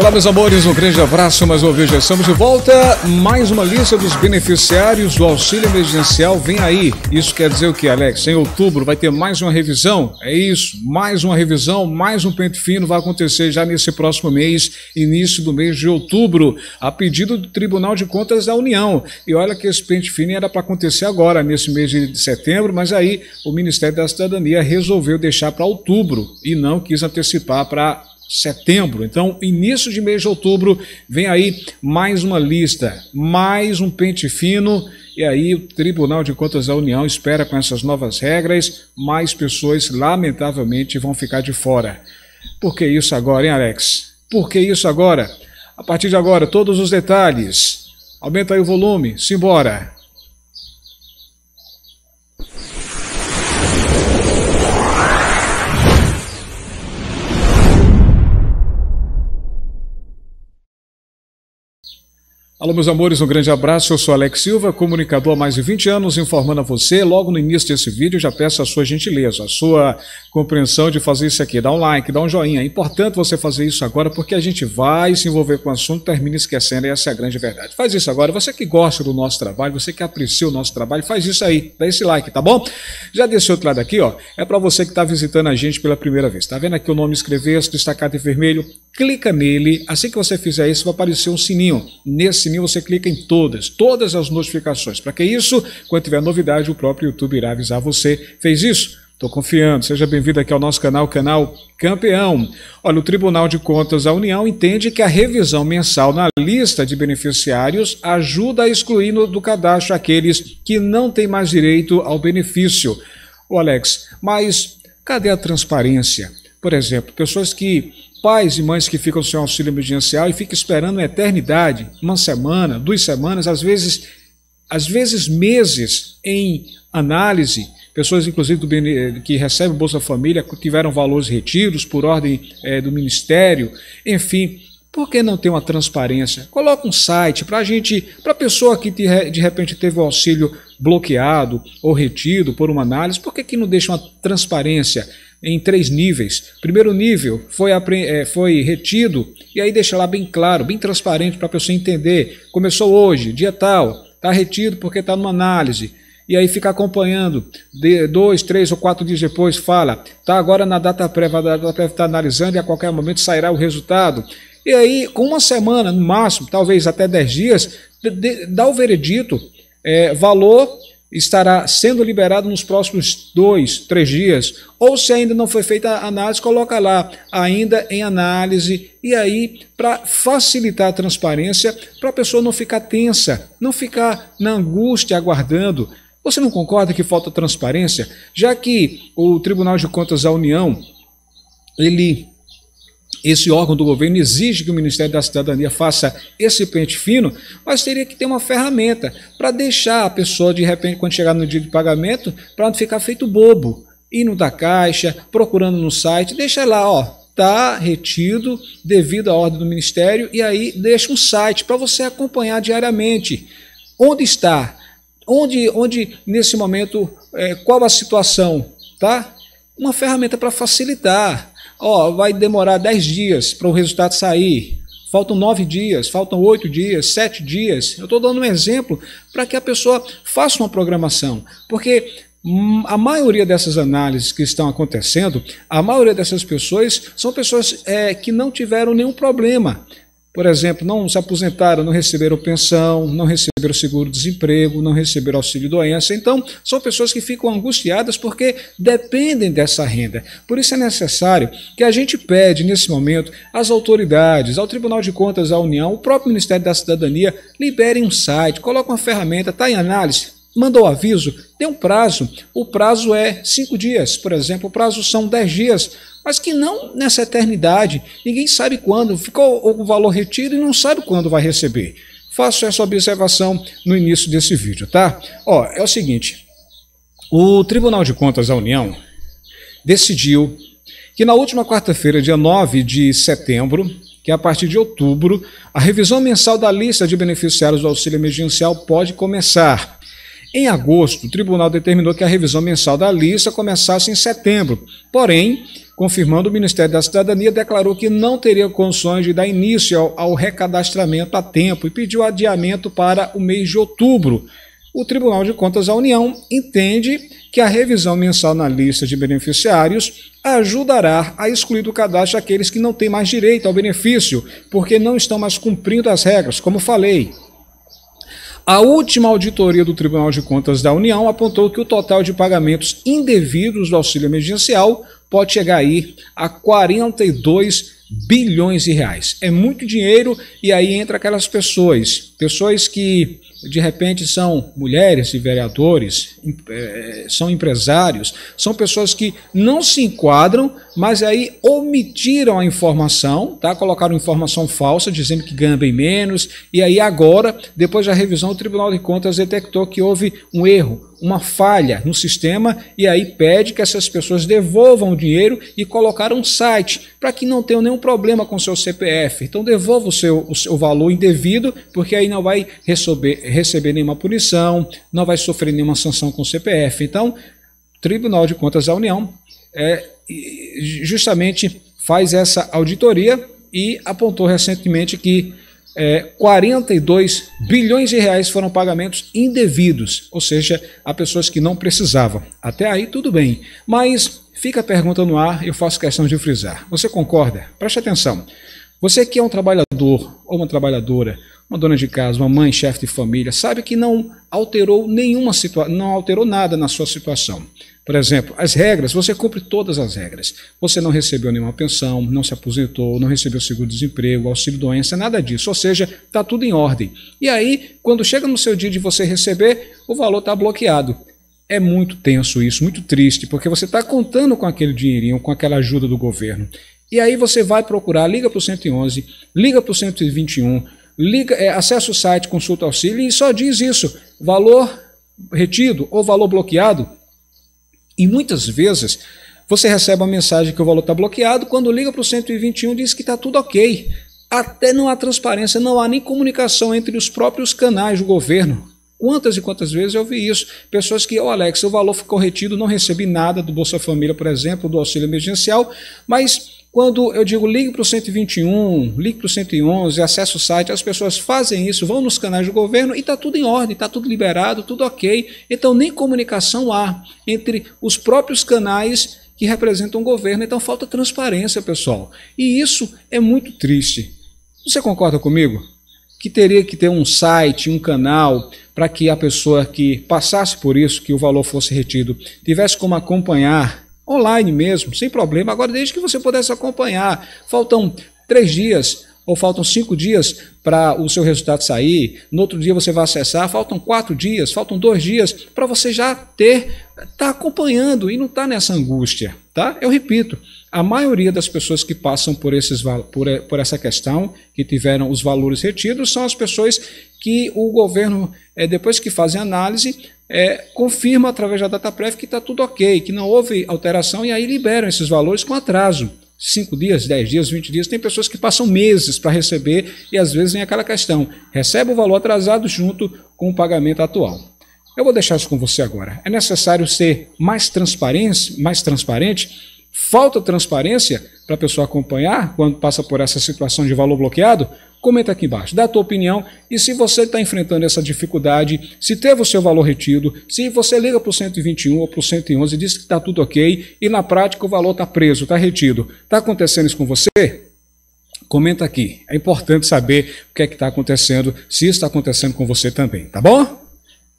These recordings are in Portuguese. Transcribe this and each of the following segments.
Olá, meus amores, um grande abraço. Mais uma vez já estamos de volta. Mais uma lista dos beneficiários do auxílio emergencial vem aí. Isso quer dizer o que, Alex? Em outubro vai ter mais uma revisão? É isso, mais uma revisão, mais um pente fino vai acontecer já nesse próximo mês, início do mês de outubro, a pedido do Tribunal de Contas da União. E olha que esse pente fino era para acontecer agora, nesse mês de setembro, mas aí o Ministério da Cidadania resolveu deixar para outubro e não quis antecipar para setembro. Então, início de mês de outubro, vem aí mais uma lista, mais um pente fino. E aí, o Tribunal de Contas da União espera com essas novas regras, mais pessoas, lamentavelmente, vão ficar de fora. Por que isso agora, hein, Alex? Por que isso agora? A partir de agora, todos os detalhes. Aumenta aí o volume, simbora! Alô, meus amores, um grande abraço. Eu sou Alex Silva, comunicador há mais de 20 anos, informando a você. Logo no início desse vídeo, já peço a sua gentileza, a sua compreensão de fazer isso aqui. Dá um like, dá um joinha. É importante você fazer isso agora, porque a gente vai se envolver com o assunto, termina esquecendo, e essa é a grande verdade. Faz isso agora. Você que gosta do nosso trabalho, você que aprecia o nosso trabalho, faz isso aí. Dá esse like, tá bom? Já desse outro lado aqui, ó, é para você que está visitando a gente pela primeira vez. Tá vendo aqui o nome escrever, destacado em vermelho? clica nele. Assim que você fizer isso, vai aparecer um sininho. Nesse sininho você clica em todas, todas as notificações. Para que isso, quando tiver novidade, o próprio YouTube irá avisar você. Fez isso? Estou confiando. Seja bem-vindo aqui ao nosso canal, canal Campeão. Olha, o Tribunal de Contas da União entende que a revisão mensal na lista de beneficiários ajuda a excluir do cadastro aqueles que não têm mais direito ao benefício. O Alex, mas cadê a transparência? Por exemplo, pessoas que Pais e mães que ficam sem auxílio emergencial e ficam esperando uma eternidade, uma semana, duas semanas, às vezes, às vezes meses em análise. Pessoas, inclusive, do, que recebem Bolsa Família tiveram valores retidos por ordem é, do Ministério. Enfim, por que não ter uma transparência? Coloca um site para a gente, para a pessoa que de repente teve o auxílio bloqueado ou retido por uma análise, por que, que não deixa uma transparência? em três níveis. Primeiro nível foi, eh, foi retido e aí deixa lá bem claro, bem transparente para a pessoa entender. Começou hoje, dia tal, está retido porque está numa análise. E aí fica acompanhando, de dois, três ou quatro dias depois, fala, está agora na data prévia, a data prévia está analisando e a qualquer momento sairá o resultado. E aí, com uma semana, no máximo, talvez até dez dias, dá o veredito, é, valor estará sendo liberado nos próximos dois, três dias. Ou se ainda não foi feita a análise, coloca lá, ainda em análise. E aí, para facilitar a transparência, para a pessoa não ficar tensa, não ficar na angústia aguardando. Você não concorda que falta transparência? Já que o Tribunal de Contas da União, ele esse órgão do governo exige que o Ministério da Cidadania faça esse pente fino, mas teria que ter uma ferramenta para deixar a pessoa, de repente, quando chegar no dia de pagamento, para não ficar feito bobo, indo da caixa, procurando no site, deixa lá, ó, está retido devido à ordem do Ministério, e aí deixa um site para você acompanhar diariamente onde está, onde, onde nesse momento, é, qual a situação, tá? Uma ferramenta para facilitar Ó, oh, vai demorar 10 dias para o resultado sair. Faltam nove dias, faltam oito dias, sete dias. Eu estou dando um exemplo para que a pessoa faça uma programação. Porque hum, a maioria dessas análises que estão acontecendo, a maioria dessas pessoas são pessoas é, que não tiveram nenhum problema, por exemplo, não se aposentaram, não receberam pensão, não receberam seguro-desemprego, não receberam auxílio-doença. Então, são pessoas que ficam angustiadas porque dependem dessa renda. Por isso é necessário que a gente pede, nesse momento, às autoridades, ao Tribunal de Contas à União, o próprio Ministério da Cidadania, liberem um site, coloquem uma ferramenta, está em análise, mandou aviso, tem um prazo. O prazo é cinco dias, por exemplo, o prazo são dez dias mas que não nessa eternidade. Ninguém sabe quando, ficou o valor retido e não sabe quando vai receber. Faço essa observação no início desse vídeo, tá? Ó, é o seguinte: o Tribunal de Contas da União decidiu que na última quarta-feira, dia 9 de setembro, que é a partir de outubro, a revisão mensal da lista de beneficiários do auxílio emergencial pode começar. Em agosto, o tribunal determinou que a revisão mensal da lista começasse em setembro. Porém, confirmando, o Ministério da Cidadania declarou que não teria condições de dar início ao, ao recadastramento a tempo e pediu adiamento para o mês de outubro. O Tribunal de Contas da União entende que a revisão mensal na lista de beneficiários ajudará a excluir do cadastro aqueles que não têm mais direito ao benefício, porque não estão mais cumprindo as regras, como falei. A última auditoria do Tribunal de Contas da União apontou que o total de pagamentos indevidos do auxílio emergencial pode chegar aí a 42 bilhões de reais. É muito dinheiro e aí entra aquelas pessoas, pessoas que de repente são mulheres de vereadores, eh, são empresários, são pessoas que não se enquadram, mas aí omitiram a informação, tá? colocaram informação falsa, dizendo que ganham bem menos, e aí agora, depois da revisão, o Tribunal de Contas detectou que houve um erro, uma falha no sistema e aí pede que essas pessoas devolvam o dinheiro e colocar um site para que não tenham nenhum problema com seu CPF. Então devolva o seu, o seu valor indevido, porque aí não vai receber, receber nenhuma punição, não vai sofrer nenhuma sanção com o CPF. Então, Tribunal de Contas da União é, justamente faz essa auditoria e apontou recentemente que é, 42 bilhões de reais foram pagamentos indevidos, ou seja, a pessoas que não precisavam. Até aí tudo bem, mas fica a pergunta no ar, eu faço questão de frisar. Você concorda? Preste atenção. Você que é um trabalhador ou uma trabalhadora, uma dona de casa, uma mãe, chefe de família, sabe que não alterou nenhuma situação, não alterou nada na sua situação. Por exemplo, as regras, você cumpre todas as regras. Você não recebeu nenhuma pensão, não se aposentou, não recebeu seguro-desemprego, auxílio-doença, nada disso. Ou seja, está tudo em ordem. E aí, quando chega no seu dia de você receber, o valor está bloqueado. É muito tenso isso, muito triste, porque você está contando com aquele dinheirinho, com aquela ajuda do governo. E aí você vai procurar, liga para o 111, liga para o 121, liga, é, acessa o site, consulta auxílio e só diz isso: valor retido ou valor bloqueado e muitas vezes você recebe uma mensagem que o valor está bloqueado, quando liga para o 121 diz que está tudo ok. Até não há transparência, não há nem comunicação entre os próprios canais do governo Quantas e quantas vezes eu vi isso? Pessoas que, oh, Alex, o valor ficou retido, não recebi nada do Bolsa Família, por exemplo, do auxílio emergencial, mas quando eu digo ligue para o 121, ligue para o 111, acesse o site, as pessoas fazem isso, vão nos canais do governo e está tudo em ordem, está tudo liberado, tudo ok. Então nem comunicação há entre os próprios canais que representam o governo. Então falta transparência, pessoal. E isso é muito triste. Você concorda comigo? Que teria que ter um site, um canal, para que a pessoa que passasse por isso, que o valor fosse retido, tivesse como acompanhar online mesmo, sem problema. Agora, desde que você pudesse acompanhar, faltam três dias ou faltam cinco dias para o seu resultado sair, no outro dia você vai acessar, faltam quatro dias, faltam dois dias para você já ter, tá acompanhando e não tá nessa angústia, tá? Eu repito, a maioria das pessoas que passam por, esses, por, por essa questão, que tiveram os valores retidos, são as pessoas que o governo, é, depois que fazem análise, é, confirma através da data prévia que está tudo ok, que não houve alteração e aí liberam esses valores com atraso. 5 dias, 10 dias, 20 dias, tem pessoas que passam meses para receber e às vezes vem aquela questão, recebe o valor atrasado junto com o pagamento atual. Eu vou deixar isso com você agora. É necessário ser mais transparente, mais transparente Falta transparência para a pessoa acompanhar quando passa por essa situação de valor bloqueado? Comenta aqui embaixo, dá a tua opinião e se você está enfrentando essa dificuldade, se teve o seu valor retido, se você liga para o 121 ou para o 111 e diz que está tudo ok e na prática o valor está preso, está retido. Está acontecendo isso com você? Comenta aqui. É importante saber o que é que está acontecendo, se está acontecendo com você também, tá bom?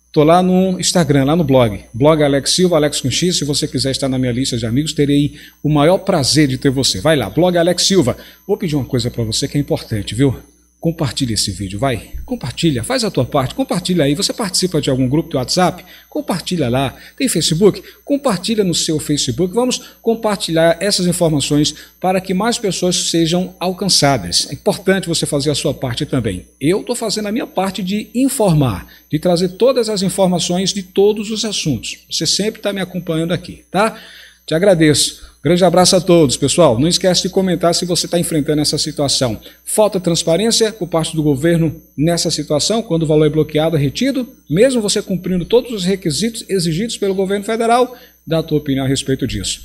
Estou lá no Instagram, lá no blog. Blog Alex Silva, Alex com X. Se você quiser estar na minha lista de amigos, terei o maior prazer de ter você. Vai lá, blog Alex Silva. Vou pedir uma coisa para você que é importante, viu? Compartilha esse vídeo, vai. Compartilha, faz a tua parte, compartilha aí. Você participa de algum grupo de WhatsApp? Compartilha lá. Tem Facebook? Compartilha no seu Facebook. Vamos compartilhar essas informações para que mais pessoas sejam alcançadas. É importante você fazer a sua parte também. Eu estou fazendo a minha parte de informar, de trazer todas as informações de todos os assuntos. Você sempre está me acompanhando aqui, tá? Te agradeço. Grande abraço a todos, pessoal. Não esquece de comentar se você está enfrentando essa situação. Falta transparência por parte do governo nessa situação, quando o valor é bloqueado, é retido, mesmo você cumprindo todos os requisitos exigidos pelo governo federal. Dá a tua opinião a respeito disso.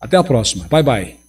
Até a próxima. Bye bye.